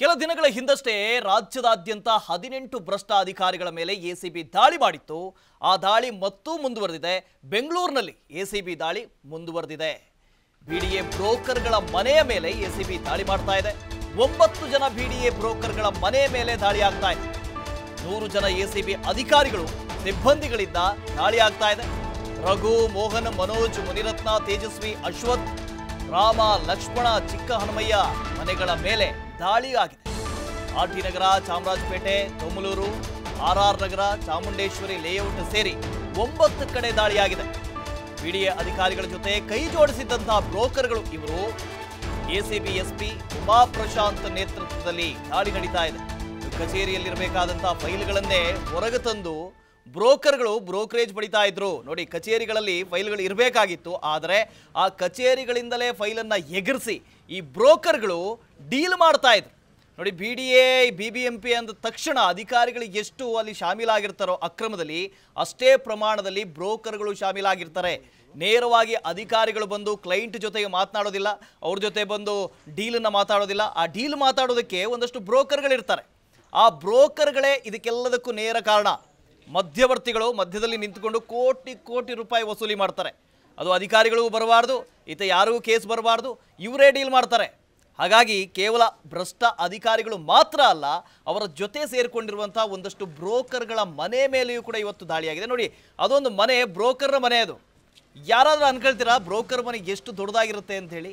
ಕೆಲ ದಿನಗಳ ಹಿಂದಷ್ಟೇ ರಾಜ್ಯದಾದ್ಯಂತ ಹದಿನೆಂಟು ಭ್ರಷ್ಟ ಅಧಿಕಾರಿಗಳ ಮೇಲೆ ಎಸಿಬಿ ದಾಳಿ ಮಾಡಿತ್ತು ಆ ದಾಳಿ ಮತ್ತೂ ಮುಂದುವರೆದಿದೆ ಬೆಂಗಳೂರಿನಲ್ಲಿ ಎಸಿಬಿ ದಾಳಿ ಮುಂದುವರೆದಿದೆ ಬಿಡಿಎ ಬ್ರೋಕರ್ಗಳ ಮನೆಯ ಮೇಲೆ ಎಸಿಬಿ ದಾಳಿ ಮಾಡ್ತಾ ಇದೆ ಒಂಬತ್ತು ಜನ ಬಿಡಿಎ ಬ್ರೋಕರ್ಗಳ ಮನೆಯ ಮೇಲೆ ದಾಳಿ ಆಗ್ತಾ ಇದೆ ನೂರು ಜನ ಎಸಿಬಿ ಅಧಿಕಾರಿಗಳು ಸಿಬ್ಬಂದಿಗಳಿಂದ ದಾಳಿ ಆಗ್ತಾ ಇದೆ ರಘು ಮೋಹನ್ ಮನೋಜ್ ಮುನಿರತ್ನ ತೇಜಸ್ವಿ ಅಶ್ವಥ್ ರಾಮ ಲಕ್ಷ್ಮಣ ಚಿಕ್ಕ ಹನುಮಯ್ಯ ಮನೆಗಳ ಮೇಲೆ ದಾಳಿ ಆಗಿದೆ Nagar Chamarajpet R R Nagar Chamundeshwari layout ಸೇರಿ ಒಂಬತ್ತು ಕಡೆ ದಾಳಿಯಾಗಿದೆ ಬಿಡಿಎ ಅಧಿಕಾರಿಗಳ ಜೊತೆ ಕೈ ಜೋಡಿಸಿದ್ದಂತಹ ಬ್ರೋಕರ್ಗಳು ಇವರು ಎಸಿಬಿ ಎಸ್ಪಿ ಉಮಾ ಪ್ರಶಾಂತ್ ನೇತೃತ್ವದಲ್ಲಿ ದಾಳಿ ನಡೀತಾ ಇದೆ ಕಚೇರಿಯಲ್ಲಿರಬೇಕಾದಂತಹ ಫೈಲ್ಗಳನ್ನೇ ಹೊರಗೆ ತಂದು ಬ್ರೋಕರ್ಗಳು ಬ್ರೋಕರೇಜ್ ಪಡಿತಾ ಇದ್ರು ನೋಡಿ ಕಚೇರಿಗಳಲ್ಲಿ ಫೈಲ್ಗಳು ಇರಬೇಕಾಗಿತ್ತು ಆದರೆ ಆ ಕಚೇರಿಗಳಿಂದಲೇ ಫೈಲನ್ನು ಎಗರಿಸಿ ಈ ಬ್ರೋಕರ್ಗಳು ಡೀಲ್ ಮಾಡ್ತಾ ಇದ್ರು ನೋಡಿ B D A B B M P ಅಂದ ತಕ್ಷಣ ಅಧಿಕಾರಿಗಳು ಎಷ್ಟು ಅಲ್ಲಿ ಶಾಮೀಲಾಗಿರ್ತಾರೋ ಅಕ್ರಮದಲ್ಲಿ ಅಷ್ಟೇ ಪ್ರಮಾಣದಲ್ಲಿ ಬ್ರೋಕರ್ಗಳು ಶಾಮೀಲಾಗಿರ್ತಾರೆ ನೇರವಾಗಿ ಅಧಿಕಾರಿಗಳು ಬಂದು ಕ್ಲೈಂಟ್ ಜೊತೆಗೆ ಮಾತನಾಡೋದಿಲ್ಲ ಅವ್ರ ಜೊತೆ ಬಂದು ಡೀಲನ್ನು ಮಾತಾಡೋದಿಲ್ಲ ಆ ಡೀಲ್ ಮಾತಾಡೋದಕ್ಕೆ ಒಂದಷ್ಟು ಬ್ರೋಕರ್ಗಳಿರ್ತಾರೆ ಆ ಬ್ರೋಕರ್ಗಳೇ ಇದಕ್ಕೆಲ್ಲದಕ್ಕೂ ನೇರ ಕಾರಣ ಮಧ್ಯವರ್ತಿಗಳು ಮಧ್ಯದಲ್ಲಿ ನಿಂತುಕೊಂಡು ಕೋಟಿ ಕೋಟಿ ರೂಪಾಯಿ ವಸೂಲಿ ಮಾಡ್ತಾರೆ ಅದು ಅಧಿಕಾರಿಗಳಿಗೂ ಬರಬಾರ್ದು ಈತ ಯಾರಿಗೂ ಕೇಸ್ ಬರಬಾರ್ದು ಇವರೇ ಡೀಲ್ ಮಾಡ್ತಾರೆ ಹಾಗಾಗಿ ಕೇವಲ ಭ್ರಷ್ಟ ಅಧಿಕಾರಿಗಳು ಮಾತ್ರ ಅಲ್ಲ ಅವರ ಜೊತೆ ಸೇರಿಕೊಂಡಿರುವಂಥ ಒಂದಷ್ಟು ಬ್ರೋಕರ್ಗಳ ಮನೆ ಮೇಲೆಯೂ ಕೂಡ ಇವತ್ತು ದಾಳಿಯಾಗಿದೆ ನೋಡಿ ಅದೊಂದು ಮನೆ ಬ್ರೋಕರ್ನ ಮನೆ ಅದು ಯಾರಾದರೂ ಅನ್ಕೊಳ್ತೀರಾ ಬ್ರೋಕರ್ ಮನೆ ಎಷ್ಟು ದೊಡ್ಡದಾಗಿರುತ್ತೆ ಅಂಥೇಳಿ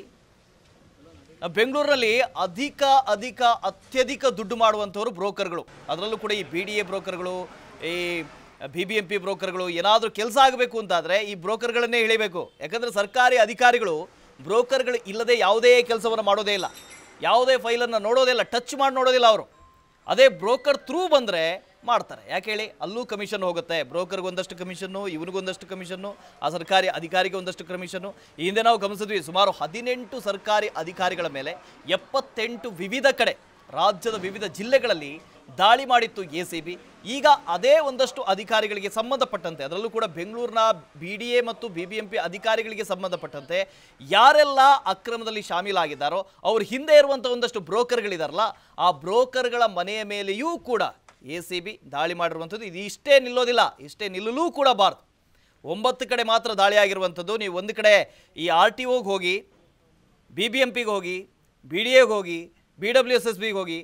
ಬೆಂಗಳೂರಿನಲ್ಲಿ ಅಧಿಕ ಅಧಿಕ ಅತ್ಯಧಿಕ ದುಡ್ಡು ಮಾಡುವಂಥವ್ರು ಬ್ರೋಕರ್ಗಳು ಅದರಲ್ಲೂ ಕೂಡ ಈ ಬಿ ಡಿ ಎ ಬ್ರೋಕರ್ಗಳು ಈ ಬಿ ಬಿ ಎಂ ಪಿ ಬ್ರೋಕರ್ಗಳು ಏನಾದರೂ ಕೆಲಸ ಆಗಬೇಕು ಅಂತಾದರೆ ಈ ಬ್ರೋಕರ್ಗಳನ್ನೇ ಹೇಳಬೇಕು ಯಾಕಂದರೆ ಸರ್ಕಾರಿ ಅಧಿಕಾರಿಗಳು ಬ್ರೋಕರ್ಗಳು ಇಲ್ಲದೆ ಯಾವುದೇ ಕೆಲಸವನ್ನು ಮಾಡೋದೇ ಇಲ್ಲ ಯಾವುದೇ ಫೈಲನ್ನು ನೋಡೋದೇ ಇಲ್ಲ ಟಚ್ ಮಾಡಿ ನೋಡೋದಿಲ್ಲ ಅವರು ಅದೇ ಬ್ರೋಕರ್ ಥ್ರೂ ಬಂದರೆ ಮಾಡ್ತಾರೆ ಯಾಕೆ ಹೇಳಿ ಅಲ್ಲೂ ಕಮಿಷನ್ ಹೋಗುತ್ತೆ ಬ್ರೋಕರ್ಗೆ ಒಂದಷ್ಟು ಕಮಿಷನ್ನು ಇವನಿಗೊಂದಷ್ಟು ಕಮಿಷನ್ನು ಆ ಸರ್ಕಾರಿ ಅಧಿಕಾರಿಗೆ ಒಂದಷ್ಟು ಕಮಿಷನ್ನು ಈ ಹಿಂದೆ ನಾವು ಗಮನಿಸಿದ್ವಿ ಸುಮಾರು ಹದಿನೆಂಟು ಸರ್ಕಾರಿ ಅಧಿಕಾರಿಗಳ ಮೇಲೆ ಎಪ್ಪತ್ತೆಂಟು ವಿವಿಧ ಕಡೆ ರಾಜ್ಯದ ವಿವಿಧ ಜಿಲ್ಲೆಗಳಲ್ಲಿ ದಾಳಿ ಮಾಡಿತ್ತು ಎ ಸಿ ಬಿ ಈಗ ಅದೇ ಒಂದಷ್ಟು ಅಧಿಕಾರಿಗಳಿಗೆ ಸಂಬಂಧಪಟ್ಟಂತೆ ಅದರಲ್ಲೂ ಕೂಡ ಬೆಂಗಳೂರಿನ ಬಿ ಡಿ ಎ ಮತ್ತು ಬಿ ಬಿ ಎಂ ಪಿ ಅಧಿಕಾರಿಗಳಿಗೆ ಸಂಬಂಧಪಟ್ಟಂತೆ ಯಾರೆಲ್ಲ ಅಕ್ರಮದಲ್ಲಿ ಶಾಮೀಲಾಗಿದ್ದಾರೋ ಅವ್ರ ಹಿಂದೆ ಇರುವಂಥ ಒಂದಷ್ಟು ಬ್ರೋಕರ್ಗಳಿದಾರಲ್ಲ ಆ ಬ್ರೋಕರ್ಗಳ ಮನೆಯ ಮೇಲೆಯೂ ಕೂಡ ಎ ಸಿ ಬಿ ದಾಳಿ ಮಾಡಿರುವಂಥದ್ದು ಇದು ಇಷ್ಟೇ ನಿಲ್ಲೋದಿಲ್ಲ ಇಷ್ಟೇ ನಿಲ್ಲಲೂ ಕೂಡ ಬಾರ್ದು ಒಂಬತ್ತು ಕಡೆ ಮಾತ್ರ ದಾಳಿ ಆಗಿರುವಂಥದ್ದು ನೀವು ಒಂದು ಕಡೆ ಈ ಆರ್ ಟಿ ಒಗೆ ಹೋಗಿ ಬಿ ಬಿ ಎಂ ಪಿಗೆ ಹೋಗಿ ಬಿ ಡಿ ಎಗೆ ಹೋಗಿ ಬಿ ಡಬ್ಲ್ಯೂ ಎಸ್ ಎಸ್ ಬಿಗೆ ಹೋಗಿ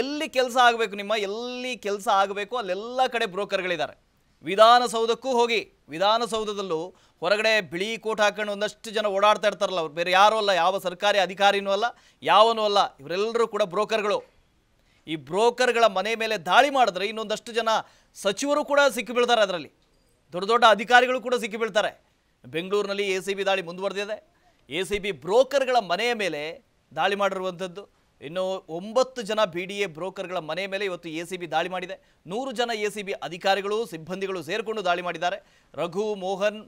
ಎಲ್ಲಿ ಕೆಲಸ ಆಗಬೇಕು ನಿಮ್ಮ ಎಲ್ಲಿ ಕೆಲಸ ಆಗಬೇಕು ಅಲ್ಲೆಲ್ಲ ಕಡೆ ಬ್ರೋಕರ್ಗಳಿದ್ದಾರೆ ವಿಧಾನಸೌಧಕ್ಕೂ ಹೋಗಿ ವಿಧಾನಸೌಧದಲ್ಲೂ ಹೊರಗಡೆ ಬಿಳಿ ಕೋಟ್ ಹಾಕೊಂಡು ಒಂದಷ್ಟು ಜನ ಓಡಾಡ್ತಾ ಇರ್ತಾರಲ್ಲ ಅವ್ರು ಬೇರೆ ಯಾರೂ ಅಲ್ಲ ಯಾವ ಸರ್ಕಾರಿ ಅಧಿಕಾರಿನೂ ಅಲ್ಲ ಯಾವನೂ ಅಲ್ಲ ಇವರೆಲ್ಲರೂ ಕೂಡ ಬ್ರೋಕರ್ಗಳು ಈ ಬ್ರೋಕರ್ಗಳ ಮನೆ ಮೇಲೆ ದಾಳಿ ಮಾಡಿದ್ರೆ ಇನ್ನೊಂದಷ್ಟು ಜನ ಸಚಿವರು ಕೂಡ ಸಿಕ್ಕಿಬೀಳ್ತಾರೆ ಅದರಲ್ಲಿ ದೊಡ್ಡ ದೊಡ್ಡ ಅಧಿಕಾರಿಗಳು ಕೂಡ ಸಿಕ್ಕಿಬೀಳ್ತಾರೆ ಬೆಂಗಳೂರಿನಲ್ಲಿ ಎ ಸಿ ಬಿ ದಾಳಿ ಮುಂದುವರೆದಿದೆ ಎ ಸಿ ಬಿ ಬ್ರೋಕರ್ಗಳ ಮನೆಯ ಮೇಲೆ ದಾಳಿ ಮಾಡಿರುವಂಥದ್ದು ಇನ್ನು ಒಂಬತ್ತು ಜನ ಬಿ ಡಿ ಎ ಬ್ರೋಕರ್ಗಳ ಮನೆ ಮೇಲೆ ಇವತ್ತು ಎ ಸಿ ಬಿ ದಾಳಿ ಮಾಡಿದೆ ನೂರು ಜನ ಎ ಸಿ ಬಿ ಅಧಿಕಾರಿಗಳು ಸಿಬ್ಬಂದಿಗಳು ಸೇರಿಕೊಂಡು ದಾಳಿ ಮಾಡಿದ್ದಾರೆ ರಘು ಮೋಹನ್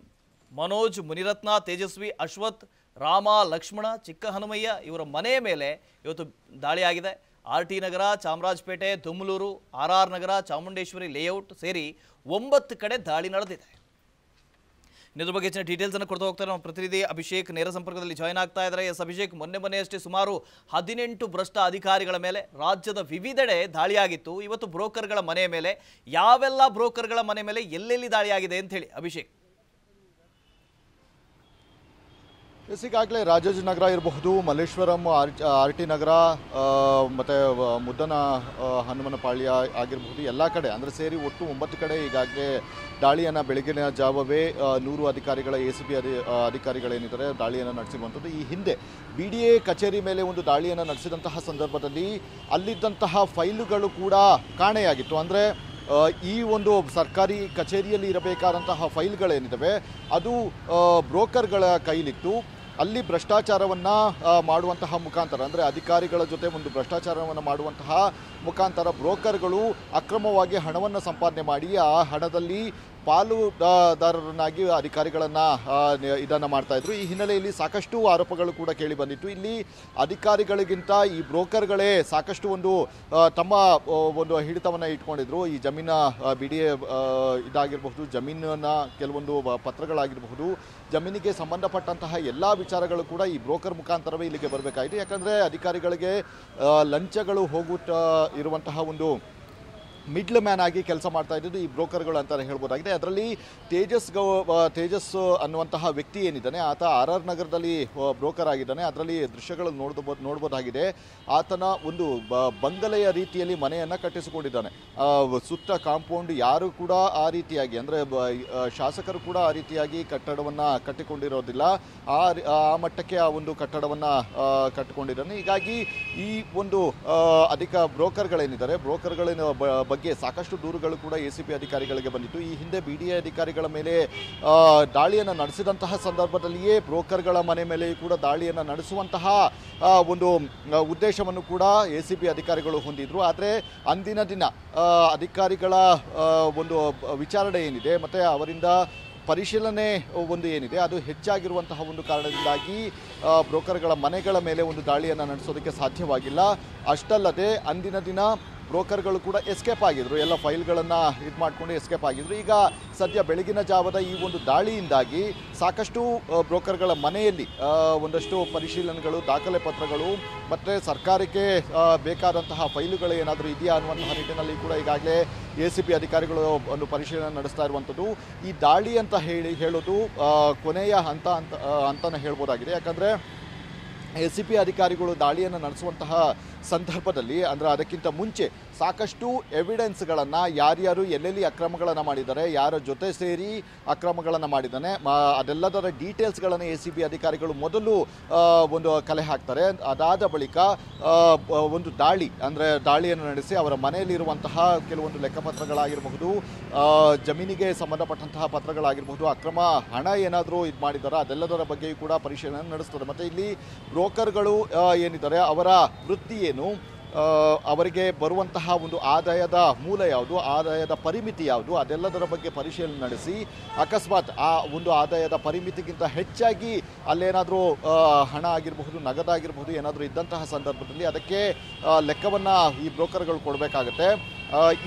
ಮನೋಜ್ ಮುನಿರತ್ನ ತೇಜಸ್ವಿ ಅಶ್ವಥ್ ರಾಮ ಲಕ್ಷ್ಮಣ ಚಿಕ್ಕ ಹನುಮಯ್ಯ ಇವರ ಮನೆ ಮೇಲೆ ಇವತ್ತು ದಾಳಿಯಾಗಿದೆ R T Nagar Chamarajpet Tumaluru R R Nagar Chamundeshwari layout ಸೇರಿ ಒಂಬತ್ತು ಕಡೆ ದಾಳಿ ನಡೆದಿದೆ ಇದ್ರ ಬಗ್ಗೆ ಹೆಚ್ಚಿನ ಅನ್ನು ಕೊಡ್ತಾ ಹೋಗ್ತಾರೆ ನಮ್ಮ ಪ್ರತಿನಿಧಿ ಅಭಿಷೇಕ್ ನೇರ ಸಂಪರ್ಕದಲ್ಲಿ ಜಾಯ್ನ್ ಆಗ್ತಾ ಇದ್ದಾರೆ ಎಸ್ ಅಭಿಷೇಕ್ ಮೊನ್ನೆ ಮೊನ್ನೆಯಷ್ಟೇ ಸುಮಾರು ಹದಿನೆಂಟು ಭ್ರಷ್ಟ ಅಧಿಕಾರಿಗಳ ಮೇಲೆ ರಾಜ್ಯದ ವಿವಿಧೆಡೆ ದಾಳಿಯಾಗಿತ್ತು ಇವತ್ತು ಬ್ರೋಕರ್ಗಳ ಮನೆ ಮೇಲೆ ಯಾವೆಲ್ಲ ಬ್ರೋಕರ್ಗಳ ಮನೆ ಮೇಲೆ ಎಲ್ಲೆಲ್ಲಿ ದಾಳಿಯಾಗಿದೆ ಅಂತ ಹೇಳಿ ಅಭಿಷೇಕ್ ಎಸ್ ಈಗಾಗಲೇ ನಗರ ಇರಬಹುದು Malleshwaram R R T Nagar ಮತ್ತು ಮುದ್ದನ ಹನುಮನಪಾಳ್ಯ ಆಗಿರಬಹುದು ಎಲ್ಲ ಕಡೆ ಅಂದರೆ ಸೇರಿ ಒಟ್ಟು ಒಂಬತ್ತು ಕಡೆ ಈಗಾಗಲೇ ದಾಳಿಯನ್ನು ಬೆಳಗಿನ ಜಾವವೇ ನೂರು ಅಧಿಕಾರಿಗಳ ಎ ಸಿ ಬಿ ಅಧಿ ಅಧಿಕಾರಿಗಳೇನಿದ್ದಾರೆ ದಾಳಿಯನ್ನು ನಡೆಸಿರುವಂಥದ್ದು ಈ ಹಿಂದೆ ಬಿ ಡಿ ಎ ಕಚೇರಿ ಮೇಲೆ ಒಂದು ದಾಳಿಯನ್ನು ನಡೆಸಿದಂತಹ ಸಂದರ್ಭದಲ್ಲಿ ಅಲ್ಲಿದ್ದಂತಹ ಫೈಲುಗಳು ಕೂಡ ಕಾಣೆಯಾಗಿತ್ತು ಅಂದರೆ ಈ ಒಂದು ಸರ್ಕಾರಿ ಕಚೇರಿಯಲ್ಲಿ ಇರಬೇಕಾದಂತಹ ಫೈಲ್ಗಳೇನಿದ್ದಾವೆ ಅದು ಬ್ರೋಕರ್ಗಳ ಕೈಲಿತ್ತು ಅಲ್ಲಿ ಭ್ರಷ್ಟಾಚಾರವನ್ನು ಮಾಡುವಂತಹ ಮುಖಾಂತರ ಅಂದರೆ ಅಧಿಕಾರಿಗಳ ಜೊತೆ ಒಂದು ಭ್ರಷ್ಟಾಚಾರವನ್ನು ಮಾಡುವಂತಹ ಮುಖಾಂತರ ಬ್ರೋಕರ್ಗಳು ಅಕ್ರಮವಾಗಿ ಹಣವನ್ನು ಸಂಪಾದನೆ ಮಾಡಿ ಆ ಹಣದಲ್ಲಿ ಪಾಲುದಾರರನ್ನಾಗಿ ಅಧಿಕಾರಿಗಳನ್ನು ಇದನ್ನು ಮಾಡ್ತಾ ಇದ್ರು ಈ ಹಿನ್ನೆಲೆಯಲ್ಲಿ ಸಾಕಷ್ಟು ಆರೋಪಗಳು ಕೂಡ ಕೇಳಿ ಬಂದಿತ್ತು ಇಲ್ಲಿ ಅಧಿಕಾರಿಗಳಿಗಿಂತ ಈ ಬ್ರೋಕರ್ಗಳೇ ಸಾಕಷ್ಟು ಒಂದು ತಮ್ಮ ಒಂದು ಹಿಡಿತವನ್ನು ಇಟ್ಕೊಂಡಿದ್ರು ಈ ಜಮೀನ ಬಿಡಿ ಎ ಇದಾಗಿರಬಹುದು ಜಮೀನನ್ನ ಕೆಲವೊಂದು ಪತ್ರಗಳಾಗಿರಬಹುದು ಜಮೀನಿಗೆ ಸಂಬಂಧಪಟ್ಟಂತಹ ಎಲ್ಲ ವಿಚಾರಗಳು ಕೂಡ ಈ ಬ್ರೋಕರ್ ಮುಖಾಂತರವೇ ಇಲ್ಲಿಗೆ ಬರಬೇಕಾಯಿತು ಯಾಕಂದರೆ ಅಧಿಕಾರಿಗಳಿಗೆ ಲಂಚಗಳು ಹೋಗುತ್ತಾ ಇರುವಂತಹ ಒಂದು ಮಿಡ್ಲ್ ಮ್ಯಾನ್ ಆಗಿ ಕೆಲಸ ಮಾಡ್ತಾ ಇದ್ದಿದ್ದು ಈ ಬ್ರೋಕರ್ಗಳು ಅಂತಲೇ ಹೇಳ್ಬೋದಾಗಿದೆ ಅದರಲ್ಲಿ ತೇಜಸ್ ಗೌ ತೇಜಸ್ ಅನ್ನುವಂತಹ ವ್ಯಕ್ತಿ ಏನಿದ್ದಾನೆ ಆತ ಆರ್ ಆರ್ ನಗರದಲ್ಲಿ ಬ್ರೋಕರ್ ಆಗಿದ್ದಾನೆ ಅದರಲ್ಲಿ ದೃಶ್ಯಗಳನ್ನು ನೋಡಬಹುದು ನೋಡ್ಬೋದಾಗಿದೆ ಆತನ ಒಂದು ಬಂಗಲೆಯ ರೀತಿಯಲ್ಲಿ ಮನೆಯನ್ನು ಕಟ್ಟಿಸಿಕೊಂಡಿದ್ದಾನೆ ಸುತ್ತ ಕಾಂಪೌಂಡ್ ಯಾರು ಕೂಡ ಆ ರೀತಿಯಾಗಿ ಅಂದರೆ ಶಾಸಕರು ಕೂಡ ಆ ರೀತಿಯಾಗಿ ಕಟ್ಟಡವನ್ನು ಕಟ್ಟಿಕೊಂಡಿರೋದಿಲ್ಲ ಆ ಆ ಮಟ್ಟಕ್ಕೆ ಆ ಒಂದು ಕಟ್ಟಡವನ್ನು ಕಟ್ಟಿಕೊಂಡಿದ್ದಾನೆ ಹೀಗಾಗಿ ಈ ಒಂದು ಅಧಿಕ ಬ್ರೋಕರ್ಗಳೇನಿದ್ದಾರೆ ಬ್ರೋಕರ್ಗಳೇನು ಬಗ್ಗೆ ಸಾಕಷ್ಟು ದೂರುಗಳು ಕೂಡ ಎ ಸಿ ಅಧಿಕಾರಿಗಳಿಗೆ ಬಂದಿತ್ತು ಈ ಹಿಂದೆ ಬಿ ಅಧಿಕಾರಿಗಳ ಮೇಲೆ ದಾಳಿಯನ್ನು ನಡೆಸಿದಂತಹ ಸಂದರ್ಭದಲ್ಲಿಯೇ ಬ್ರೋಕರ್ಗಳ ಮನೆ ಮೇಲೆಯೂ ಕೂಡ ದಾಳಿಯನ್ನು ನಡೆಸುವಂತಹ ಒಂದು ಉದ್ದೇಶವನ್ನು ಕೂಡ ಎ ಸಿ ಅಧಿಕಾರಿಗಳು ಹೊಂದಿದ್ರು ಆದರೆ ಅಂದಿನ ದಿನ ಅಧಿಕಾರಿಗಳ ಒಂದು ವಿಚಾರಣೆ ಏನಿದೆ ಮತ್ತು ಅವರಿಂದ ಪರಿಶೀಲನೆ ಒಂದು ಏನಿದೆ ಅದು ಹೆಚ್ಚಾಗಿರುವಂತಹ ಒಂದು ಕಾರಣದಿಂದಾಗಿ ಬ್ರೋಕರ್ಗಳ ಮನೆಗಳ ಮೇಲೆ ಒಂದು ದಾಳಿಯನ್ನು ನಡೆಸೋದಕ್ಕೆ ಸಾಧ್ಯವಾಗಿಲ್ಲ ಅಷ್ಟಲ್ಲದೆ ಅಂದಿನ ದಿನ ಬ್ರೋಕರ್ಗಳು ಕೂಡ ಎಸ್ಕೇಪ್ ಆಗಿದ್ರು ಎಲ್ಲ ಫೈಲ್ಗಳನ್ನು ಇದು ಮಾಡಿಕೊಂಡು ಎಸ್ಕೇಪ್ ಆಗಿದ್ರು ಈಗ ಸದ್ಯ ಬೆಳಗಿನ ಜಾವದ ಈ ಒಂದು ದಾಳಿಯಿಂದಾಗಿ ಸಾಕಷ್ಟು ಬ್ರೋಕರ್ಗಳ ಮನೆಯಲ್ಲಿ ಒಂದಷ್ಟು ಪರಿಶೀಲನೆಗಳು ದಾಖಲೆ ಪತ್ರಗಳು ಮತ್ತು ಸರ್ಕಾರಕ್ಕೆ ಬೇಕಾದಂತಹ ಫೈಲುಗಳು ಏನಾದರೂ ಇದೆಯಾ ಅನ್ನುವಂತಹ ನಿಟ್ಟಿನಲ್ಲಿ ಕೂಡ ಈಗಾಗಲೇ ಎ ಸಿ ಪಿ ಅಧಿಕಾರಿಗಳು ಒಂದು ಪರಿಶೀಲನೆ ನಡೆಸ್ತಾ ಇರುವಂಥದ್ದು ಈ ದಾಳಿ ಅಂತ ಹೇಳಿ ಹೇಳೋದು ಕೊನೆಯ ಹಂತ ಅಂತ ಅಂತಲೇ ಹೇಳ್ಬೋದಾಗಿದೆ ಯಾಕಂದರೆ ಎ ಸಿ ಪಿ ಅಧಿಕಾರಿಗಳು ದಾಳಿಯನ್ನು ನಡೆಸುವಂತಹ ಸಂದರ್ಭದಲ್ಲಿ ಅಂದರೆ ಅದಕ್ಕಿಂತ ಮುಂಚೆ ಸಾಕಷ್ಟು ಎವಿಡೆನ್ಸ್ಗಳನ್ನು ಯಾರ್ಯಾರು ಎಲ್ಲೆಲ್ಲಿ ಅಕ್ರಮಗಳನ್ನು ಮಾಡಿದ್ದಾರೆ ಯಾರ ಜೊತೆ ಸೇರಿ ಅಕ್ರಮಗಳನ್ನು ಮಾಡಿದ್ದಾನೆ ಅದೆಲ್ಲದರ ಡೀಟೇಲ್ಸ್ಗಳನ್ನು ಎ ಸಿ ಬಿ ಅಧಿಕಾರಿಗಳು ಮೊದಲು ಒಂದು ಕಲೆ ಹಾಕ್ತಾರೆ ಅದಾದ ಬಳಿಕ ಒಂದು ದಾಳಿ ಅಂದರೆ ದಾಳಿಯನ್ನು ನಡೆಸಿ ಅವರ ಮನೆಯಲ್ಲಿರುವಂತಹ ಕೆಲವೊಂದು ಲೆಕ್ಕಪತ್ರಗಳಾಗಿರಬಹುದು ಜಮೀನಿಗೆ ಸಂಬಂಧಪಟ್ಟಂತಹ ಪತ್ರಗಳಾಗಿರಬಹುದು ಅಕ್ರಮ ಹಣ ಏನಾದರೂ ಇದು ಮಾಡಿದ್ದಾರೆ ಅದೆಲ್ಲದರ ಬಗ್ಗೆಯೂ ಕೂಡ ಪರಿಶೀಲನೆ ನಡೆಸ್ತಾರೆ ಮತ್ತು ಇಲ್ಲಿ ಬ್ರೋಕರ್ಗಳು ಏನಿದ್ದಾರೆ ಅವರ ವೃತ್ತಿ ಏನು ಏನು ಅವರಿಗೆ ಬರುವಂತಹ ಒಂದು ಆದಾಯದ ಮೂಲ ಯಾವುದು ಆದಾಯದ ಪರಿಮಿತಿ ಯಾವುದು ಅದೆಲ್ಲದರ ಬಗ್ಗೆ ಪರಿಶೀಲನೆ ನಡೆಸಿ ಅಕಸ್ಮಾತ್ ಆ ಒಂದು ಆದಾಯದ ಪರಿಮಿತಿಗಿಂತ ಹೆಚ್ಚಾಗಿ ಅಲ್ಲೇನಾದರೂ ಹಣ ಆಗಿರಬಹುದು ನಗದಾಗಿರಬಹುದು ಏನಾದರೂ ಇದ್ದಂತಹ ಸಂದರ್ಭದಲ್ಲಿ ಅದಕ್ಕೆ ಲೆಕ್ಕವನ್ನು ಈ ಬ್ರೋಕರ್ಗಳು ಕೊಡಬೇಕಾಗತ್ತೆ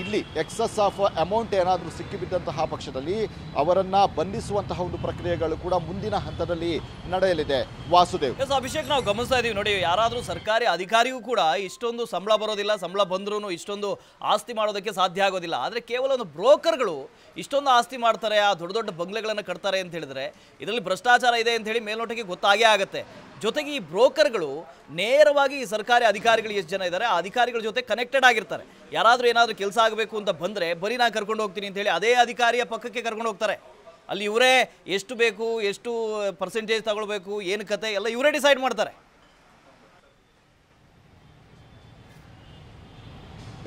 ಇಲ್ಲಿ ಎಕ್ಸಸ್ ಆಫ್ ಅಮೌಂಟ್ ಏನಾದರೂ ಸಿಕ್ಕಿಬಿದ್ದಂತಹ ಪಕ್ಷದಲ್ಲಿ ಅವರನ್ನು ಬಂಧಿಸುವಂತಹ ಒಂದು ಪ್ರಕ್ರಿಯೆಗಳು ಕೂಡ ಮುಂದಿನ ಹಂತದಲ್ಲಿ ನಡೆಯಲಿದೆ ವಾಸುದೇವ್ ಅಭಿಷೇಕ್ ನಾವು ಗಮನಿಸ್ತಾ ಇದೀವಿ ನೋಡಿ ಯಾರಾದರೂ ಸರ್ಕಾರಿ ಅಧಿಕಾರಿಯೂ ಕೂಡ ಇಷ್ಟೊಂದು ಸಂಬಳ ಬರೋದಿಲ್ಲ ಸಂಬಳ ಬಂದ್ರೂ ಇಷ್ಟೊಂದು ಆಸ್ತಿ ಮಾಡೋದಕ್ಕೆ ಸಾಧ್ಯ ಆಗೋದಿಲ್ಲ ಆದರೆ ಕೇವಲ ಒಂದು ಬ್ರೋಕರ್ಗಳು ಇಷ್ಟೊಂದು ಆಸ್ತಿ ಮಾಡ್ತಾರೆ ಆ ದೊಡ್ಡ ದೊಡ್ಡ ಬಂಗ್ಲೆಗಳನ್ನು ಕಟ್ತಾರೆ ಅಂತ ಹೇಳಿದ್ರೆ ಇದರಲ್ಲಿ ಭ್ರಷ್ಟಾಚಾರ ಇದೆ ಅಂತ ಹೇಳಿ ಮೇಲ್ನೋಟಕ್ಕೆ ಗೊತ್ತಾಗೇ ಆಗುತ್ತೆ ಜೊತೆಗೆ ಈ ಬ್ರೋಕರ್ಗಳು ನೇರವಾಗಿ ಈ ಸರ್ಕಾರಿ ಅಧಿಕಾರಿಗಳು ಎಷ್ಟು ಜನ ಇದ್ದಾರೆ ಆ ಅಧಿಕಾರಿಗಳ ಜೊತೆ ಕನೆಕ್ಟೆಡ್ ಆಗಿರ್ತಾರೆ ಯಾರಾದರೂ ಏನಾದರೂ ಕೆಲಸ ಆಗಬೇಕು ಅಂತ ಬಂದರೆ ಬರೀ ನಾನು ಕರ್ಕೊಂಡು ಹೋಗ್ತೀನಿ ಅಂತ ಹೇಳಿ ಅದೇ ಅಧಿಕಾರಿಯ ಪಕ್ಕಕ್ಕೆ ಕರ್ಕೊಂಡು ಹೋಗ್ತಾರೆ ಅಲ್ಲಿ ಇವರೇ ಎಷ್ಟು ಬೇಕು ಎಷ್ಟು ಪರ್ಸೆಂಟೇಜ್ ತಗೊಳ್ಬೇಕು ಏನು ಕತೆ ಎಲ್ಲ ಇವರೇ ಡಿಸೈಡ್ ಮಾಡ್ತಾರೆ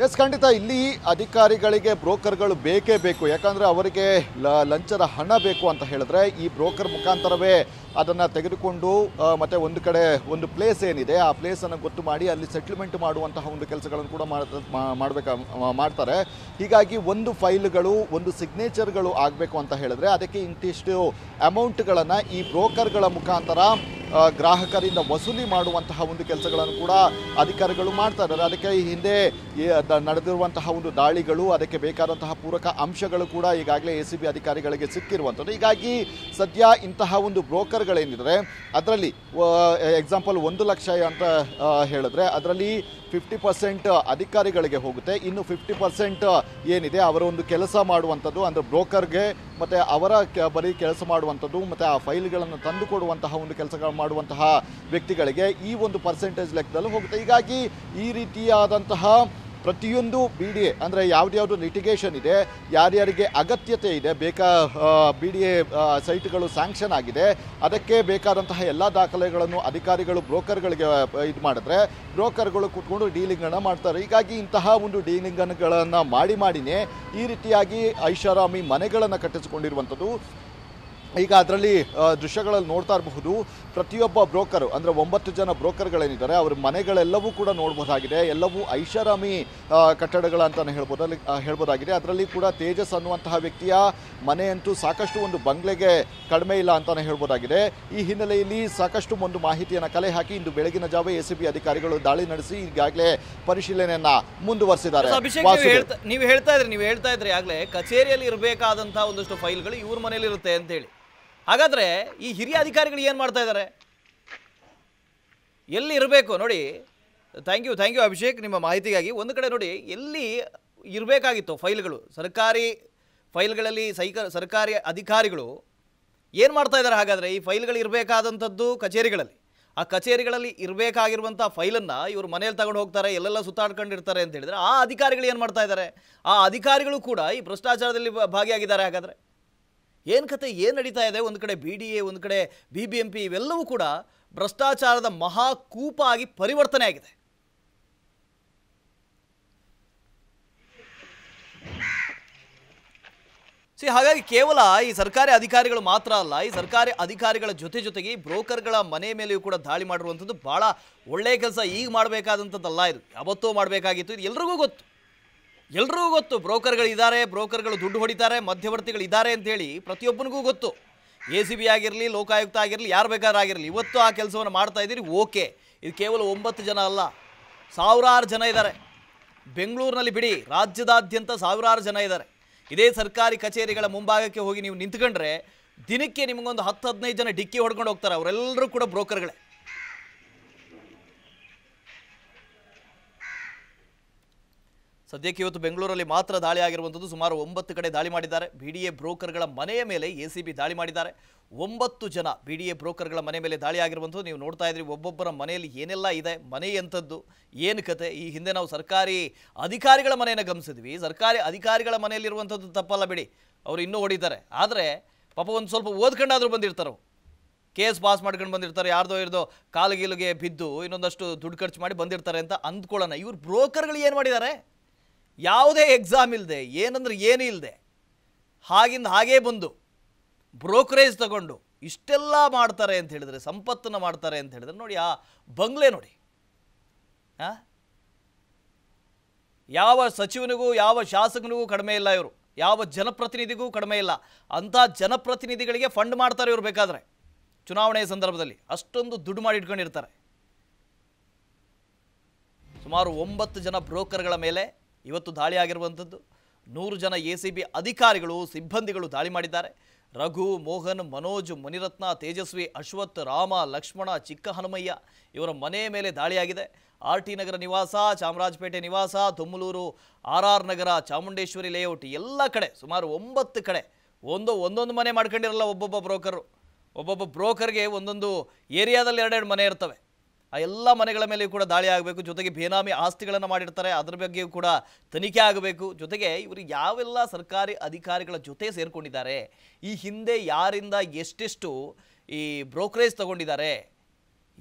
ಎಸ್ ಖಂಡಿತ ಇಲ್ಲಿ ಅಧಿಕಾರಿಗಳಿಗೆ ಬ್ರೋಕರ್ಗಳು ಬೇಕೇ ಬೇಕು ಯಾಕಂದರೆ ಅವರಿಗೆ ಲ ಲಂಚದ ಹಣ ಬೇಕು ಅಂತ ಹೇಳಿದ್ರೆ ಈ ಬ್ರೋಕರ್ ಮುಖಾಂತರವೇ ಅದನ್ನು ತೆಗೆದುಕೊಂಡು ಮತ್ತು ಒಂದು ಕಡೆ ಒಂದು ಪ್ಲೇಸ್ ಏನಿದೆ ಆ ಪ್ಲೇಸನ್ನು ಗೊತ್ತು ಮಾಡಿ ಅಲ್ಲಿ ಸೆಟ್ಲ್ಮೆಂಟ್ ಮಾಡುವಂತಹ ಒಂದು ಕೆಲಸಗಳನ್ನು ಕೂಡ ಮಾಡಬೇಕ ಮಾಡ್ತಾರೆ ಹೀಗಾಗಿ ಒಂದು ಫೈಲ್ಗಳು ಒಂದು ಸಿಗ್ನೇಚರ್ಗಳು ಆಗಬೇಕು ಅಂತ ಹೇಳಿದ್ರೆ ಅದಕ್ಕೆ ಇಂತಿಷ್ಟು ಅಮೌಂಟ್ಗಳನ್ನು ಈ ಬ್ರೋಕರ್ಗಳ ಮುಖಾಂತರ ಗ್ರಾಹಕರಿಂದ ವಸೂಲಿ ಮಾಡುವಂತಹ ಒಂದು ಕೆಲಸಗಳನ್ನು ಕೂಡ ಅಧಿಕಾರಿಗಳು ಮಾಡ್ತಾ ಇದ್ದಾರೆ ಅದಕ್ಕೆ ಈ ಹಿಂದೆ ನಡೆದಿರುವಂತಹ ಒಂದು ದಾಳಿಗಳು ಅದಕ್ಕೆ ಬೇಕಾದಂತಹ ಪೂರಕ ಅಂಶಗಳು ಕೂಡ ಈಗಾಗಲೇ ಎ ಸಿ ಬಿ ಅಧಿಕಾರಿಗಳಿಗೆ ಸಿಕ್ಕಿರುವಂಥದ್ದು ಹೀಗಾಗಿ ಸದ್ಯ ಇಂತಹ ಒಂದು ಬ್ರೋಕರ್ಗಳೇನಿದ್ರೆ ಅದರಲ್ಲಿ ಎಕ್ಸಾಂಪಲ್ ಒಂದು ಲಕ್ಷ ಅಂತ ಹೇಳಿದ್ರೆ ಅದರಲ್ಲಿ ಫಿಫ್ಟಿ ಪರ್ಸೆಂಟ್ ಅಧಿಕಾರಿಗಳಿಗೆ ಹೋಗುತ್ತೆ ಇನ್ನು ಫಿಫ್ಟಿ ಪರ್ಸೆಂಟ್ ಏನಿದೆ ಅವರ ಒಂದು ಕೆಲಸ ಮಾಡುವಂಥದ್ದು ಅಂದರೆ ಬ್ರೋಕರ್ಗೆ ಮತ್ತು ಅವರ ಬರಿ ಬರೀ ಕೆಲಸ ಮಾಡುವಂಥದ್ದು ಮತ್ತು ಆ ಫೈಲ್ಗಳನ್ನು ತಂದು ಕೊಡುವಂತಹ ಒಂದು ಕೆಲಸಗಳು ಮಾಡುವಂತಹ ವ್ಯಕ್ತಿಗಳಿಗೆ ಈ ಒಂದು ಪರ್ಸೆಂಟೇಜ್ ಲೆಕ್ಕದಲ್ಲಿ ಹೋಗುತ್ತೆ ಹೀಗಾಗಿ ಈ ರೀತಿಯಾದಂತಹ ಪ್ರತಿಯೊಂದು ಬಿ ಡಿ ಎ ಅಂದರೆ ಯಾವ್ದ್ಯಾವುದು ಲಿಟಿಗೇಷನ್ ಇದೆ ಯಾರ್ಯಾರಿಗೆ ಅಗತ್ಯತೆ ಇದೆ ಬೇಕಾ ಬಿ ಡಿ ಎ ಸೈಟ್ಗಳು ಸ್ಯಾಂಕ್ಷನ್ ಆಗಿದೆ ಅದಕ್ಕೆ ಬೇಕಾದಂತಹ ಎಲ್ಲ ದಾಖಲೆಗಳನ್ನು ಅಧಿಕಾರಿಗಳು ಬ್ರೋಕರ್ಗಳಿಗೆ ಇದು ಮಾಡಿದ್ರೆ ಬ್ರೋಕರ್ಗಳು ಡೀಲಿಂಗ್ ಡೀಲಿಂಗನ್ನು ಮಾಡ್ತಾರೆ ಹೀಗಾಗಿ ಇಂತಹ ಒಂದು ಡೀಲಿಂಗನ್ಗಳನ್ನು ಮಾಡಿ ಮಾಡಿನೇ ಈ ರೀತಿಯಾಗಿ ಐಷಾರಾಮಿ ಮನೆಗಳನ್ನು ಕಟ್ಟಿಸಿಕೊಂಡಿರುವಂಥದ್ದು ಈಗ ಅದರಲ್ಲಿ ದೃಶ್ಯಗಳಲ್ಲಿ ನೋಡ್ತಾ ಇರಬಹುದು ಪ್ರತಿಯೊಬ್ಬ ಬ್ರೋಕರ್ ಅಂದರೆ ಒಂಬತ್ತು ಜನ ಬ್ರೋಕರ್ಗಳೇನಿದ್ದಾರೆ ಅವ್ರ ಮನೆಗಳೆಲ್ಲವೂ ಕೂಡ ನೋಡ್ಬೋದಾಗಿದೆ ಎಲ್ಲವೂ ಐಷಾರಾಮಿ ಕಟ್ಟಡಗಳ ಅಂತಲೇ ಹೇಳ್ಬೋದು ಅಲ್ಲಿ ಹೇಳ್ಬೋದಾಗಿದೆ ಅದರಲ್ಲಿ ಕೂಡ ತೇಜಸ್ ಅನ್ನುವಂತಹ ವ್ಯಕ್ತಿಯ ಮನೆಯಂತೂ ಸಾಕಷ್ಟು ಒಂದು ಬಂಗ್ಲೆಗೆ ಕಡಿಮೆ ಇಲ್ಲ ಅಂತಲೇ ಹೇಳ್ಬೋದಾಗಿದೆ ಈ ಹಿನ್ನೆಲೆಯಲ್ಲಿ ಸಾಕಷ್ಟು ಒಂದು ಮಾಹಿತಿಯನ್ನು ಕಲೆ ಹಾಕಿ ಇಂದು ಬೆಳಗಿನ ಜಾವ ಎ ಸಿ ಬಿ ಅಧಿಕಾರಿಗಳು ದಾಳಿ ನಡೆಸಿ ಈಗಾಗಲೇ ಪರಿಶೀಲನೆಯನ್ನು ಮುಂದುವರೆಸಿದ್ದಾರೆ ನೀವು ಹೇಳ್ತಾ ಇದ್ರೆ ನೀವು ಹೇಳ್ತಾ ಇದ್ರೆ ಆಗಲೇ ಕಚೇರಿಯಲ್ಲಿ ಇರಬೇಕಾದಂತಹ ಒಂದಷ್ಟು ಫೈಲ್ಗಳು ಇವ್ರ ಮನೆಯಲ್ಲಿ ಇರುತ್ತೆ ಅಂತ ಹೇಳಿ ಹಾಗಾದರೆ ಈ ಹಿರಿಯ ಅಧಿಕಾರಿಗಳು ಏನು ಮಾಡ್ತಾ ಇದ್ದಾರೆ ಎಲ್ಲಿ ಇರಬೇಕು ನೋಡಿ thank you thank you Abhishek ನಿಮ್ಮ ಮಾಹಿತಿಗಾಗಿ ಒಂದು ಕಡೆ ನೋಡಿ ಎಲ್ಲಿ ಇರಬೇಕಾಗಿತ್ತು ಫೈಲ್ಗಳು ಸರ್ಕಾರಿ ಫೈಲ್ಗಳಲ್ಲಿ ಸೈಕ ಸರ್ಕಾರಿ ಅಧಿಕಾರಿಗಳು ಏನು ಮಾಡ್ತಾ ಇದ್ದಾರೆ ಹಾಗಾದರೆ ಈ ಫೈಲ್ಗಳು ಇರಬೇಕಾದಂಥದ್ದು ಕಚೇರಿಗಳಲ್ಲಿ ಆ ಕಚೇರಿಗಳಲ್ಲಿ ಇರಬೇಕಾಗಿರುವಂಥ ಫೈಲನ್ನು ಇವರು ಮನೇಲಿ ತಗೊಂಡು ಹೋಗ್ತಾರೆ ಎಲ್ಲೆಲ್ಲ ಸುತ್ತಾಡ್ಕೊಂಡಿರ್ತಾರೆ ಅಂತ ಹೇಳಿದರೆ ಆ ಅಧಿಕಾರಿಗಳು ಏನು ಮಾಡ್ತಾ ಇದ್ದಾರೆ ಆ ಅಧಿಕಾರಿಗಳು ಕೂಡ ಈ ಭ್ರಷ್ಟಾಚಾರದಲ್ಲಿ ಭಾಗಿಯಾಗಿದ್ದಾರೆ ಹಾಗಾದರೆ ಏನು ಕತೆ ಏನು ನಡೀತಾ ಇದೆ ಒಂದು ಕಡೆ ಬಿ ಡಿ ಎ ಒಂದು ಕಡೆ ಬಿ ಬಿ ಎಂ ಪಿ ಇವೆಲ್ಲವೂ ಕೂಡ ಭ್ರಷ್ಟಾಚಾರದ ಮಹಾಕೂಪ ಆಗಿ ಪರಿವರ್ತನೆ ಆಗಿದೆ ಸಿ ಹಾಗಾಗಿ ಕೇವಲ ಈ ಸರ್ಕಾರಿ ಅಧಿಕಾರಿಗಳು ಮಾತ್ರ ಅಲ್ಲ ಈ ಸರ್ಕಾರಿ ಅಧಿಕಾರಿಗಳ ಜೊತೆ ಜೊತೆಗೆ ಬ್ರೋಕರ್ಗಳ ಮನೆ ಮೇಲೆಯೂ ಕೂಡ ದಾಳಿ ಮಾಡಿರುವಂಥದ್ದು ಭಾಳ ಒಳ್ಳೆಯ ಕೆಲಸ ಈಗ ಮಾಡಬೇಕಾದಂಥದ್ದಲ್ಲ ಇದು ಯಾವತ್ತೂ ಮಾಡಬೇಕಾಗಿತ್ತು ಇದು ಎಲ್ರಿಗೂ ಗೊತ್ತು ಎಲ್ರಿಗೂ ಗೊತ್ತು ಬ್ರೋಕರ್ಗಳಿದ್ದಾರೆ ಬ್ರೋಕರ್ಗಳು ದುಡ್ಡು ಹೊಡಿತಾರೆ ಮಧ್ಯವರ್ತಿಗಳು ಇದ್ದಾರೆ ಅಂತೇಳಿ ಪ್ರತಿಯೊಬ್ಬನಿಗೂ ಗೊತ್ತು ಎ ಸಿ ಬಿ ಆಗಿರಲಿ ಲೋಕಾಯುಕ್ತ ಆಗಿರಲಿ ಯಾರು ಬೇಕಾದ್ರೂ ಆಗಿರಲಿ ಇವತ್ತು ಆ ಕೆಲಸವನ್ನು ಮಾಡ್ತಾ ಇದ್ದೀರಿ ಓಕೆ ಇದು ಕೇವಲ ಒಂಬತ್ತು ಜನ ಅಲ್ಲ ಸಾವಿರಾರು ಜನ ಇದ್ದಾರೆ ಬೆಂಗಳೂರಿನಲ್ಲಿ ಬಿಡಿ ರಾಜ್ಯದಾದ್ಯಂತ ಸಾವಿರಾರು ಜನ ಇದ್ದಾರೆ ಇದೇ ಸರ್ಕಾರಿ ಕಚೇರಿಗಳ ಮುಂಭಾಗಕ್ಕೆ ಹೋಗಿ ನೀವು ನಿಂತ್ಕೊಂಡ್ರೆ ದಿನಕ್ಕೆ ನಿಮಗೊಂದು ಹತ್ತು ಹದಿನೈದು ಜನ ಡಿಕ್ಕಿ ಹೊಡ್ಕೊಂಡು ಹೋಗ್ತಾರೆ ಅವರೆಲ್ಲರೂ ಕೂಡ ಬ್ರೋಕರ್ಗಳೇ ಸದ್ಯಕ್ಕೆ ಇವತ್ತು ಬೆಂಗಳೂರಲ್ಲಿ ಮಾತ್ರ ದಾಳಿ ಆಗಿರುವಂಥದ್ದು ಸುಮಾರು ಒಂಬತ್ತು ಕಡೆ ದಾಳಿ ಮಾಡಿದ್ದಾರೆ ಬಿ ಡಿ ಎ ಬ್ರೋಕರ್ಗಳ ಮನೆಯ ಮೇಲೆ ಎ ಸಿ ಬಿ ದಾಳಿ ಮಾಡಿದ್ದಾರೆ ಒಂಬತ್ತು ಜನ ಬಿ ಡಿ ಎ ಬ್ರೋಕರ್ಗಳ ಮನೆ ಮೇಲೆ ದಾಳಿ ಆಗಿರುವಂಥದ್ದು ನೀವು ನೋಡ್ತಾ ಇದ್ರಿ ಒಬ್ಬೊಬ್ಬರ ಮನೆಯಲ್ಲಿ ಏನೆಲ್ಲ ಇದೆ ಮನೆ ಎಂಥದ್ದು ಏನು ಕತೆ ಈ ಹಿಂದೆ ನಾವು ಸರ್ಕಾರಿ ಅಧಿಕಾರಿಗಳ ಮನೆಯನ್ನು ಗಮನಿಸಿದ್ವಿ ಸರ್ಕಾರಿ ಅಧಿಕಾರಿಗಳ ಮನೆಯಲ್ಲಿರುವಂಥದ್ದು ತಪ್ಪಲ್ಲ ಬಿಡಿ ಅವರು ಇನ್ನೂ ಹೊಡಿತಾರೆ ಆದರೆ ಪಾಪ ಒಂದು ಸ್ವಲ್ಪ ಓದ್ಕೊಂಡಾದರೂ ಬಂದಿರ್ತಾರೆ ಕೇಸ್ ಪಾಸ್ ಮಾಡ್ಕೊಂಡು ಬಂದಿರ್ತಾರೆ ಯಾರ್ದೋ ಇರ್ದೋ ಕಾಲುಗೀಲಿಗೆ ಬಿದ್ದು ಇನ್ನೊಂದಷ್ಟು ದುಡ್ಡು ಖರ್ಚು ಮಾಡಿ ಬಂದಿರ್ತಾರೆ ಅಂತ ಅಂದ್ಕೊಳ್ಳೋಣ ಇವ್ರು ಬ್ರೋಕರ್ಗಳು ಏನು ಮಾಡಿದ್ದಾರೆ ಯಾವುದೇ ಎಕ್ಸಾಮ್ ಇಲ್ಲದೆ ಏನಂದ್ರೆ ಏನೂ ಇಲ್ಲದೆ ಹಾಗಿಂದ ಹಾಗೇ ಬಂದು ಬ್ರೋಕರೇಜ್ ತಗೊಂಡು ಇಷ್ಟೆಲ್ಲ ಮಾಡ್ತಾರೆ ಅಂತ ಹೇಳಿದರೆ ಸಂಪತ್ತನ್ನು ಮಾಡ್ತಾರೆ ಅಂತ ಹೇಳಿದ್ರೆ ನೋಡಿ ಆ ಬಂಗ್ಲೆ ನೋಡಿ ಯಾವ ಸಚಿವನಿಗೂ ಯಾವ ಶಾಸಕನಿಗೂ ಕಡಿಮೆ ಇಲ್ಲ ಇವರು ಯಾವ ಜನಪ್ರತಿನಿಧಿಗೂ ಕಡಿಮೆ ಇಲ್ಲ ಅಂಥ ಜನಪ್ರತಿನಿಧಿಗಳಿಗೆ ಫಂಡ್ ಮಾಡ್ತಾರೆ ಇವರು ಬೇಕಾದರೆ ಚುನಾವಣೆಯ ಸಂದರ್ಭದಲ್ಲಿ ಅಷ್ಟೊಂದು ದುಡ್ಡು ಮಾಡಿ ಇಟ್ಕೊಂಡಿರ್ತಾರೆ ಸುಮಾರು ಒಂಬತ್ತು ಜನ ಬ್ರೋಕರ್ಗಳ ಮೇಲೆ ಇವತ್ತು ದಾಳಿ ಆಗಿರುವಂಥದ್ದು ನೂರು ಜನ ಎ ಸಿ ಬಿ ಅಧಿಕಾರಿಗಳು ಸಿಬ್ಬಂದಿಗಳು ದಾಳಿ ಮಾಡಿದ್ದಾರೆ ರಘು ಮೋಹನ್ ಮನೋಜ್ ಮುನಿರತ್ನ ತೇಜಸ್ವಿ ಅಶ್ವಥ್ ರಾಮ ಲಕ್ಷ್ಮಣ ಚಿಕ್ಕ ಹನುಮಯ್ಯ ಇವರ ಮನೆ ಮೇಲೆ ದಾಳಿಯಾಗಿದೆ ಆರ್ ಟಿ ನಗರ ನಿವಾಸ ಚಾಮರಾಜಪೇಟೆ ನಿವಾಸ Tumaluru R R Nagar Chamundeshwari layout ಎಲ್ಲ ಕಡೆ ಸುಮಾರು ಒಂಬತ್ತು ಕಡೆ ಒಂದು ಒಂದೊಂದು ಮನೆ ಮಾಡ್ಕೊಂಡಿರಲ್ಲ ಒಬ್ಬೊಬ್ಬ ಬ್ರೋಕರು ಒಬ್ಬೊಬ್ಬ ಬ್ರೋಕರ್ಗೆ ಒಂದೊಂದು ಏರಿಯಾದಲ್ಲಿ ಎರಡೆರಡು ಮನೆ ಇರ್ತವೆ ಆ ಎಲ್ಲ ಮನೆಗಳ ಮೇಲೆಯೂ ಕೂಡ ದಾಳಿ ಆಗಬೇಕು ಜೊತೆಗೆ ಬೇನಾಮಿ ಆಸ್ತಿಗಳನ್ನು ಮಾಡಿರ್ತಾರೆ ಅದರ ಬಗ್ಗೆಯೂ ಕೂಡ ತನಿಖೆ ಆಗಬೇಕು ಜೊತೆಗೆ ಇವರು ಯಾವೆಲ್ಲ ಸರ್ಕಾರಿ ಅಧಿಕಾರಿಗಳ ಜೊತೆ ಸೇರಿಕೊಂಡಿದ್ದಾರೆ ಈ ಹಿಂದೆ ಯಾರಿಂದ ಎಷ್ಟೆಷ್ಟು ಈ ಬ್ರೋಕರೇಜ್ ತಗೊಂಡಿದ್ದಾರೆ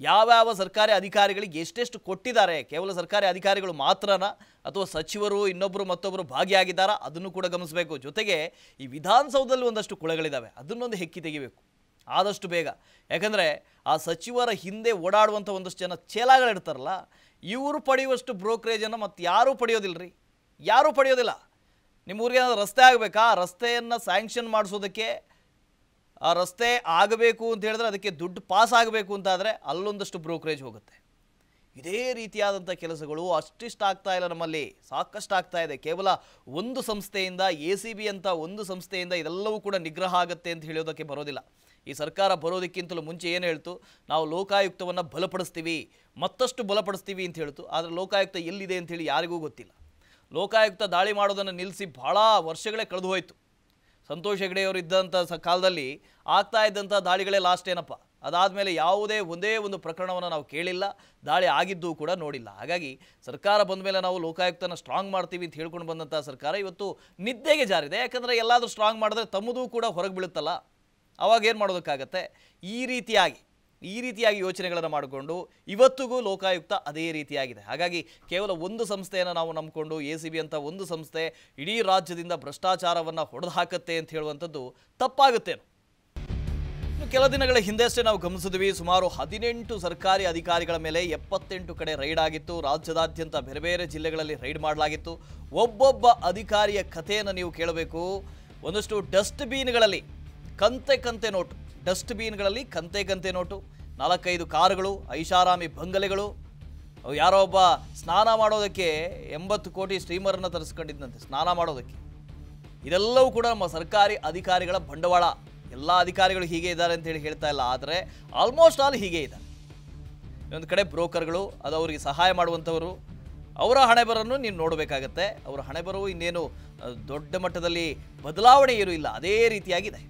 ಯಾವ್ಯಾವ ಸರ್ಕಾರಿ ಅಧಿಕಾರಿಗಳಿಗೆ ಎಷ್ಟೆಷ್ಟು ಕೊಟ್ಟಿದ್ದಾರೆ ಕೇವಲ ಸರ್ಕಾರಿ ಅಧಿಕಾರಿಗಳು ಮಾತ್ರನಾ ಅಥವಾ ಸಚಿವರು ಇನ್ನೊಬ್ಬರು ಮತ್ತೊಬ್ಬರು ಭಾಗಿಯಾಗಿದ್ದಾರಾ ಅದನ್ನು ಕೂಡ ಗಮನಿಸಬೇಕು ಜೊತೆಗೆ ಈ ವಿಧಾನಸೌಧದಲ್ಲಿ ಒಂದಷ್ಟು ಕುಳಗಳಿದ್ದಾವೆ ಅದನ್ನೊಂದು ಹೆಕ್ಕಿ ತೆಗಿಬೇಕು ಆದಷ್ಟು ಬೇಗ ಯಾಕಂದರೆ ಆ ಸಚಿವರ ಹಿಂದೆ ಓಡಾಡುವಂಥ ಒಂದಷ್ಟು ಜನ ಚೇಲಾಗಳಿರ್ತಾರಲ್ಲ ಇವರು ಪಡೆಯುವಷ್ಟು ಬ್ರೋಕ್ರೇಜನ್ನು ಮತ್ತು ಯಾರೂ ಪಡೆಯೋದಿಲ್ಲ ರೀ ಯಾರೂ ಪಡೆಯೋದಿಲ್ಲ ನಿಮ್ಮೂರಿಗೆ ಏನಾದರೂ ರಸ್ತೆ ಆಗಬೇಕಾ ರಸ್ತೆಯನ್ನು ಸ್ಯಾಂಕ್ಷನ್ ಮಾಡಿಸೋದಕ್ಕೆ ಆ ರಸ್ತೆ ಆಗಬೇಕು ಅಂತ ಹೇಳಿದ್ರೆ ಅದಕ್ಕೆ ದುಡ್ಡು ಪಾಸ್ ಆಗಬೇಕು ಅಂತಾದರೆ ಅಲ್ಲೊಂದಷ್ಟು ಬ್ರೋಕ್ರೇಜ್ ಹೋಗುತ್ತೆ ಇದೇ ರೀತಿಯಾದಂಥ ಕೆಲಸಗಳು ಅಷ್ಟಿಷ್ಟು ಆಗ್ತಾ ಇಲ್ಲ ನಮ್ಮಲ್ಲಿ ಸಾಕಷ್ಟು ಆಗ್ತಾ ಇದೆ ಕೇವಲ ಒಂದು ಸಂಸ್ಥೆಯಿಂದ ಎ ಸಿ ಬಿ ಅಂತ ಒಂದು ಸಂಸ್ಥೆಯಿಂದ ಇದೆಲ್ಲವೂ ಕೂಡ ನಿಗ್ರಹ ಆಗುತ್ತೆ ಅಂತ ಹೇಳೋದಕ್ಕೆ ಬರೋದಿಲ್ಲ ಈ ಸರ್ಕಾರ ಬರೋದಕ್ಕಿಂತಲೂ ಮುಂಚೆ ಏನು ಹೇಳ್ತು ನಾವು ಲೋಕಾಯುಕ್ತವನ್ನು ಬಲಪಡಿಸ್ತೀವಿ ಮತ್ತಷ್ಟು ಬಲಪಡಿಸ್ತೀವಿ ಅಂತ ಹೇಳ್ತು ಆದರೆ ಲೋಕಾಯುಕ್ತ ಎಲ್ಲಿದೆ ಅಂಥೇಳಿ ಯಾರಿಗೂ ಗೊತ್ತಿಲ್ಲ ಲೋಕಾಯುಕ್ತ ದಾಳಿ ಮಾಡೋದನ್ನು ನಿಲ್ಲಿಸಿ ಭಾಳ ವರ್ಷಗಳೇ ಕಳೆದು ಹೋಯಿತು ಸಂತೋಷ್ ಹೆಗ್ಡೆಯವರು ಇದ್ದಂಥ ಸ ಕಾಲದಲ್ಲಿ ಆಗ್ತಾ ಇದ್ದಂಥ ದಾಳಿಗಳೇ ಲಾಸ್ಟ್ ಏನಪ್ಪ ಅದಾದಮೇಲೆ ಯಾವುದೇ ಒಂದೇ ಒಂದು ಪ್ರಕರಣವನ್ನು ನಾವು ಕೇಳಿಲ್ಲ ದಾಳಿ ಆಗಿದ್ದು ಕೂಡ ನೋಡಿಲ್ಲ ಹಾಗಾಗಿ ಸರ್ಕಾರ ಬಂದ ಮೇಲೆ ನಾವು ಲೋಕಾಯುಕ್ತನ ಸ್ಟ್ರಾಂಗ್ ಮಾಡ್ತೀವಿ ಅಂತ ಹೇಳ್ಕೊಂಡು ಬಂದಂಥ ಸರ್ಕಾರ ಇವತ್ತು ನಿದ್ದೆಗೆ ಜಾರಿದೆ ಯಾಕಂದರೆ ಎಲ್ಲಾದರೂ ಸ್ಟ್ರಾಂಗ್ ಮಾಡಿದ್ರೆ ತಮ್ಮದೂ ಕೂಡ ಹೊರಗೆ ಬೀಳುತ್ತಲ್ಲ ಅವಾಗ ಏನು ಮಾಡೋದಕ್ಕಾಗತ್ತೆ ಈ ರೀತಿಯಾಗಿ ಈ ರೀತಿಯಾಗಿ ಯೋಚನೆಗಳನ್ನು ಮಾಡಿಕೊಂಡು ಇವತ್ತಿಗೂ ಲೋಕಾಯುಕ್ತ ಅದೇ ರೀತಿಯಾಗಿದೆ ಹಾಗಾಗಿ ಕೇವಲ ಒಂದು ಸಂಸ್ಥೆಯನ್ನು ನಾವು ನಂಬಿಕೊಂಡು ಎ ಸಿ ಬಿ ಅಂತ ಒಂದು ಸಂಸ್ಥೆ ಇಡೀ ರಾಜ್ಯದಿಂದ ಭ್ರಷ್ಟಾಚಾರವನ್ನು ಹೊಡೆದು ಹಾಕತ್ತೆ ಅಂತ ಹೇಳುವಂಥದ್ದು ತಪ್ಪಾಗುತ್ತೇನು ಕೆಲ ದಿನಗಳ ಹಿಂದೆಷ್ಟೇ ನಾವು ಗಮನಿಸಿದ್ವಿ ಸುಮಾರು ಹದಿನೆಂಟು ಸರ್ಕಾರಿ ಅಧಿಕಾರಿಗಳ ಮೇಲೆ ಎಪ್ಪತ್ತೆಂಟು ಕಡೆ ರೈಡ್ ಆಗಿತ್ತು ರಾಜ್ಯದಾದ್ಯಂತ ಬೇರೆ ಬೇರೆ ಜಿಲ್ಲೆಗಳಲ್ಲಿ ರೈಡ್ ಮಾಡಲಾಗಿತ್ತು ಒಬ್ಬೊಬ್ಬ ಅಧಿಕಾರಿಯ ಕಥೆಯನ್ನು ನೀವು ಕೇಳಬೇಕು ಒಂದಷ್ಟು ಡಸ್ಟ್ಬಿನ್ಗಳಲ್ಲಿ ಕಂತೆ ಕಂತೆ ನೋಟು ಡಸ್ಟ್ಬಿನ್ಗಳಲ್ಲಿ ಕಂತೆ ಕಂತೆ ನೋಟು ನಾಲ್ಕೈದು ಕಾರುಗಳು ಐಷಾರಾಮಿ ಬಂಗಲೆಗಳು ಯಾರೋ ಒಬ್ಬ ಸ್ನಾನ ಮಾಡೋದಕ್ಕೆ ಎಂಬತ್ತು ಕೋಟಿ ಸ್ಟ್ರೀಮರನ್ನು ತರಿಸ್ಕೊಂಡಿದ್ದಂತೆ ಸ್ನಾನ ಮಾಡೋದಕ್ಕೆ ಇದೆಲ್ಲವೂ ಕೂಡ ನಮ್ಮ ಸರ್ಕಾರಿ ಅಧಿಕಾರಿಗಳ ಬಂಡವಾಳ ಎಲ್ಲ ಅಧಿಕಾರಿಗಳು ಹೀಗೆ ಇದ್ದಾರೆ ಅಂತ ಹೇಳಿ ಹೇಳ್ತಾ ಇಲ್ಲ ಆದರೆ ಆಲ್ಮೋಸ್ಟ್ ಆಲ್ ಹೀಗೆ ಇದ್ದಾರೆ ಇನ್ನೊಂದು ಕಡೆ ಬ್ರೋಕರ್ಗಳು ಅದು ಅವರಿಗೆ ಸಹಾಯ ಮಾಡುವಂಥವರು ಅವರ ಹಣೆಬರನ್ನು ನೀವು ನೋಡಬೇಕಾಗತ್ತೆ ಅವರ ಹಣೆಬರವು ಇನ್ನೇನು ದೊಡ್ಡ ಮಟ್ಟದಲ್ಲಿ ಬದಲಾವಣೆ ಏನೂ ಇಲ್ಲ ಅದೇ ರೀತಿಯಾಗಿದೆ